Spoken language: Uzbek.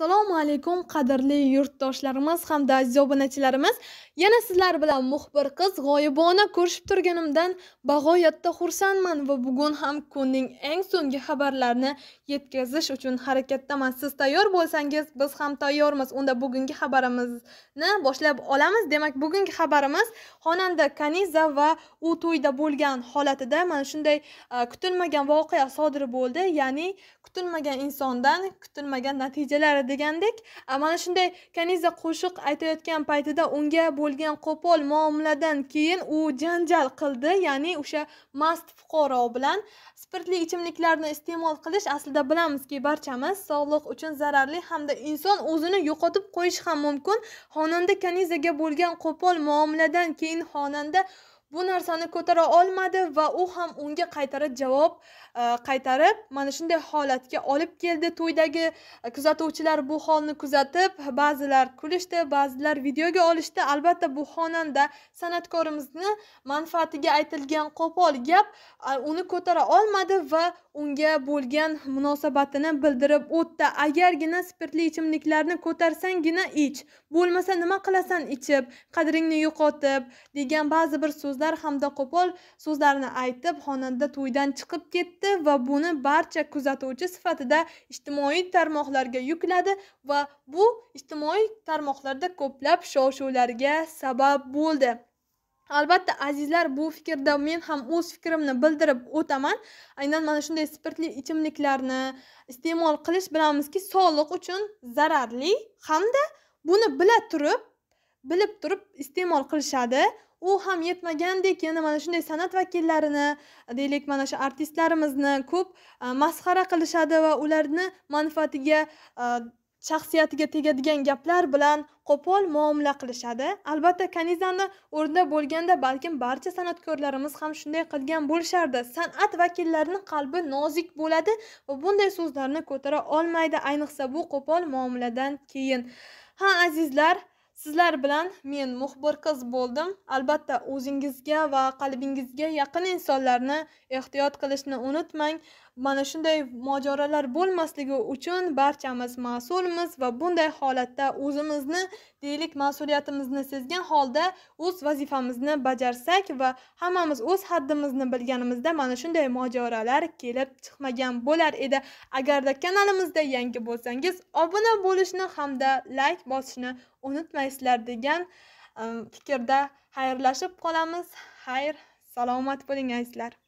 assalomu alaykum qadrli yurtdoshlarimiz hamda aziz obunachilarimiz yana sizlar bilan muxbir qiz g'oyibona ko'rishib turganimdan bag'oyatda xursandman va bugun ham kunning eng so'nggi xabarlarini yetkazish uchun harakatdaman siz tayyor bo'lsangiz biz ham tayyormiz unda bugungi xabarimizni boshlab olamiz demak bugungi xabarimiz xonanda kaniza va u to'yda bo'lgan holatida mana shunday kutilmagan voqea sodir bo'ldi ya'ni kutilmagan insondan kutilmagan natijalar degandek mana shunday kaniza qo'shiq aytayotgan paytida unga bo'lgan qo'pol muomaladan keyin u janjal qildi ya'ni o'sha mast fuqaro bilan spirtli ichimliklarni iste'mol qilish aslida bilamizki barchamiz sog'liq uchun zararli hamda inson o'zini yo'qotib qo'yishi ham mumkin xonanda kanizaga bo'lgan qo'pol muomaladan keyin xonanda bu narsani ko'tara olmadi va u ham unga qaytarib javob e, qaytarib mana shunday holatga olib keldi to'ydagi kuzatuvchilar bu holni kuzatib ba'zilar kulishdi ba'zilar videoga olishdi albatta bu xonanda san'atkorimizni manfaatiga aytilgan qo'pol gap uni ko'tara olmadi va unga bo'lgan munosabatini bildirib o'tdi agargina spirtli ichimliklarni ko'tarsanggina ich bo'lmasa nima qilasan ichib qadringni yo'qotib degan ba'zi bir so'zlar so'zlar hamda qo'pol so'zlarni aytib xonanda to'ydan chiqib ketdi va buni barcha kuzatuvchi sifatida ijtimoiy tarmoqlarga yukladi va bu ijtimoiy tarmoqlarda ko'plab shov shuvlarga sabab bo'ldi albatta azizlar bu fikrda men ham o'z fikrimni bildirib o'taman aynan mana shunday spirtli ichimliklarni iste'mol qilish bilamizki sog'liq uchun zararli hamda buni bila turib bilib turib iste'mol qilishadi u ham yetmagandek yana mana shunday san'at vakillarini deylik mana shu artistlarimizni ko'p e, masxara qilishadi va ularni manfaatiga e, shaxsiyatiga tegadigan gaplar bilan qo'pol muomala qilishadi albatta kanizani o'rnida bo'lganda balkim barcha san'atkorlarimiz ham shunday qilgan bo'lishardi san'at vakillarini qalbi nozik bo'ladi va bunday so'zlarni ko'tara olmaydi ayniqsa bu qo'pol muomaladan keyin ha azizlar sizlar bilan men muxbir qiz bo'ldim albatta o'zingizga va qalbingizga yaqin insonlarni ehtiyot qilishni unutmang mana shunday mojarolar bo'lmasligi uchun barchamiz mas'ulmiz va bunday holatda o'zimizni deylik mas'uliyatimizni sezgan holda o'z vazifamizni bajarsak va hammamiz o'z haddimizni bilganimizda mana shunday mojarolar kelib chiqmagan bo'lar edi agarda kanalimizda yangi bo'lsangiz obuna bo'lishni hamda layk bosishni unutmaysizlar degan um, fikrda xayrlashib qolamiz xayr salomat bo'ling azizlar